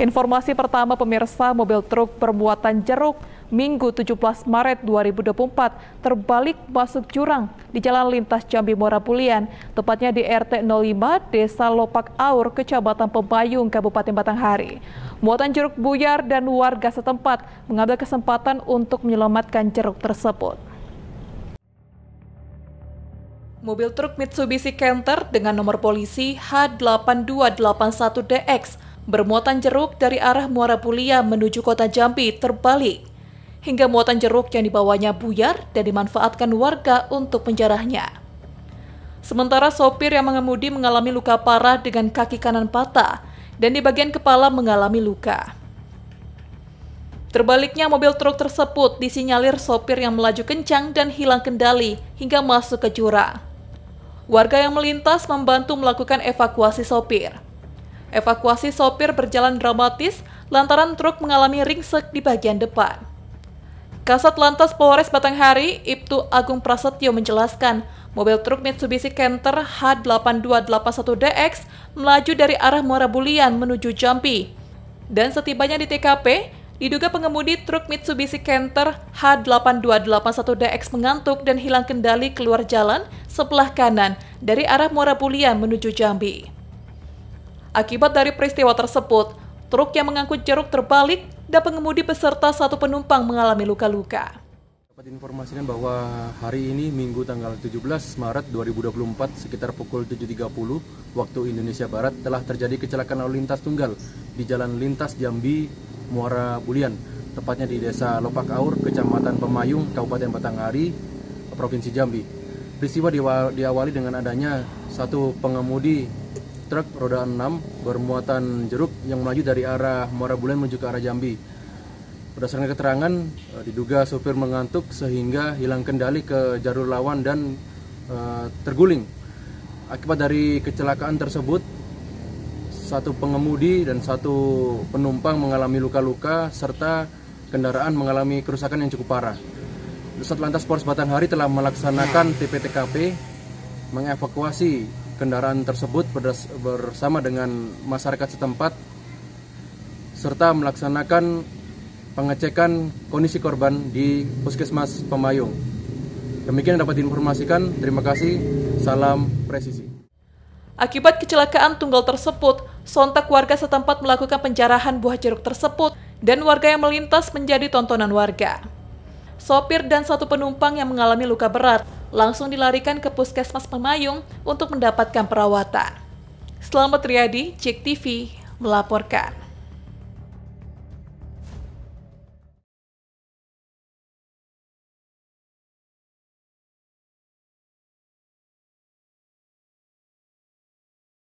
Informasi pertama pemirsa, mobil truk bermuatan jeruk Minggu 17 Maret 2024 terbalik masuk jurang di Jalan Lintas Jambi Pulian, tepatnya di RT 05 Desa Lopak Aur, Kecamatan Pembayung, Kabupaten Batanghari. Muatan jeruk buyar dan warga setempat mengambil kesempatan untuk menyelamatkan jeruk tersebut. Mobil truk Mitsubishi Canter dengan nomor polisi H8281DX bermuatan jeruk dari arah Muara Pulia menuju kota Jambi terbalik, hingga muatan jeruk yang dibawanya buyar dan dimanfaatkan warga untuk penjarahnya. Sementara sopir yang mengemudi mengalami luka parah dengan kaki kanan patah dan di bagian kepala mengalami luka. Terbaliknya mobil truk tersebut disinyalir sopir yang melaju kencang dan hilang kendali hingga masuk ke jurang. Warga yang melintas membantu melakukan evakuasi sopir. Evakuasi sopir berjalan dramatis lantaran truk mengalami ringsek di bagian depan. Kasat Lantas Polres Batanghari, Ibtu Agung Prasetyo menjelaskan, mobil truk Mitsubishi Canter h 8281 dx melaju dari arah Muara Bulian menuju Jambi. Dan setibanya di TKP, diduga pengemudi truk Mitsubishi Canter h 8281 dx mengantuk dan hilang kendali keluar jalan sebelah kanan dari arah Muara Bulian menuju Jambi. Akibat dari peristiwa tersebut, truk yang mengangkut jeruk terbalik dan pengemudi beserta satu penumpang mengalami luka-luka. Dapat informasinya bahwa hari ini Minggu tanggal 17 Maret 2024 sekitar pukul 7.30 waktu Indonesia Barat telah terjadi kecelakaan lalu lintas tunggal di Jalan Lintas Jambi, Muara Bulian, tepatnya di Desa Lopak Aur, Kecamatan Pemayung, Kabupaten Batanghari, Provinsi Jambi. Peristiwa diawali dengan adanya satu pengemudi truk roda 6 bermuatan jeruk yang melaju dari arah Muara Bulan menuju ke arah Jambi. Berdasarkan keterangan, eh, diduga sopir mengantuk sehingga hilang kendali ke jalur lawan dan e, terguling. Akibat dari kecelakaan tersebut, satu pengemudi dan satu penumpang mengalami luka-luka serta kendaraan mengalami kerusakan yang cukup parah. Satlantas Polres Batanghari telah melaksanakan TPTKP mengevakuasi kendaraan tersebut bersama dengan masyarakat setempat serta melaksanakan pengecekan kondisi korban di Puskesmas Pemayung. Demikian dapat diinformasikan. Terima kasih. Salam presisi. Akibat kecelakaan tunggal tersebut, sontak warga setempat melakukan penjarahan buah jeruk tersebut dan warga yang melintas menjadi tontonan warga. Sopir dan satu penumpang yang mengalami luka berat langsung dilarikan ke puskesmas Pemayung untuk mendapatkan perawatan. Selamat Riyadi, Cek TV, melaporkan.